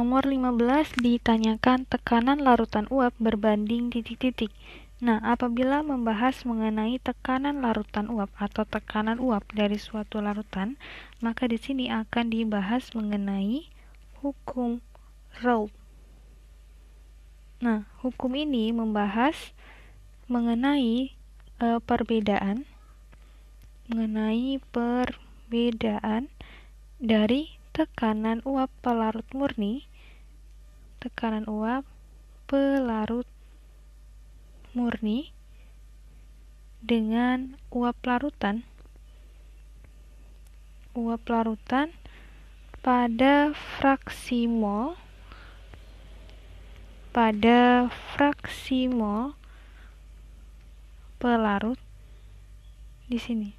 nomor 15 ditanyakan tekanan larutan uap berbanding titik-titik. Nah, apabila membahas mengenai tekanan larutan uap atau tekanan uap dari suatu larutan, maka di sini akan dibahas mengenai hukum Raoult. Nah, hukum ini membahas mengenai e, perbedaan mengenai perbedaan dari tekanan uap pelarut murni tekanan uap, pelarut murni dengan uap larutan. Uap larutan pada fraksi mol pada fraksi mol pelarut di sini.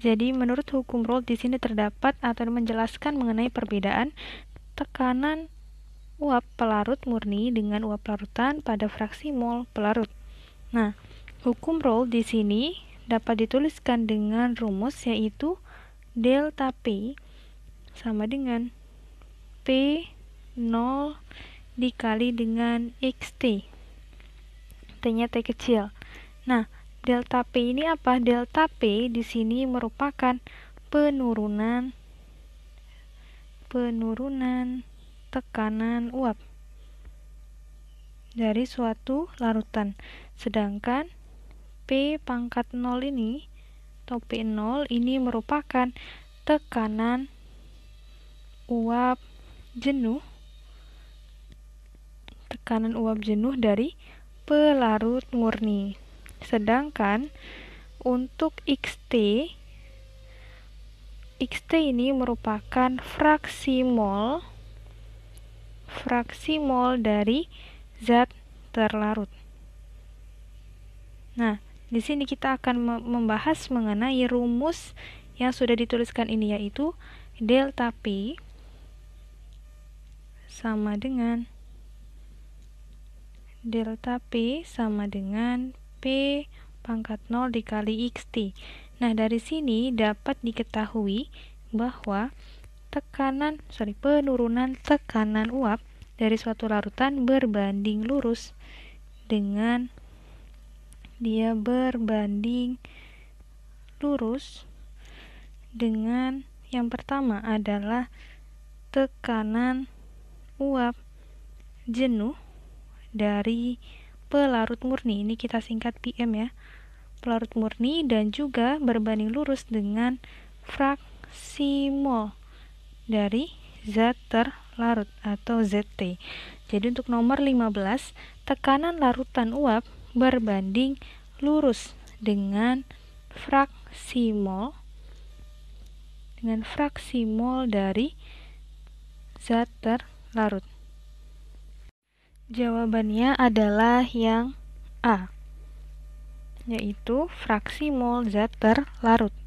Jadi menurut hukum Rolle di sini terdapat atau menjelaskan mengenai perbedaan tekanan uap pelarut murni dengan uap larutan pada fraksi mol pelarut. Nah, hukum Raoult di sini dapat dituliskan dengan rumus yaitu delta P sama dengan P 0 dikali dengan XT. t T kecil. Nah, delta P ini apa? Delta P di sini merupakan penurunan penurunan tekanan uap dari suatu larutan. Sedangkan P pangkat 0 ini atau P0 ini merupakan tekanan uap jenuh tekanan uap jenuh dari pelarut murni. Sedangkan untuk XT XT ini merupakan fraksi mol fraksi mol dari zat terlarut. Nah, di sini kita akan membahas mengenai rumus yang sudah dituliskan ini yaitu delta P sama dengan delta P sama dengan P pangkat 0 dikali XT. Nah, dari sini dapat diketahui bahwa tekanan sorry penurunan tekanan uap dari suatu larutan berbanding lurus dengan dia berbanding lurus dengan yang pertama adalah tekanan uap jenuh dari pelarut murni ini kita singkat PM ya pelarut murni dan juga berbanding lurus dengan fraksi mol dari zat terlarut atau ZT. Jadi untuk nomor 15, tekanan larutan uap berbanding lurus dengan fraksi mol dengan fraksi mol dari zat terlarut. Jawabannya adalah yang A yaitu fraksi mol zat terlarut.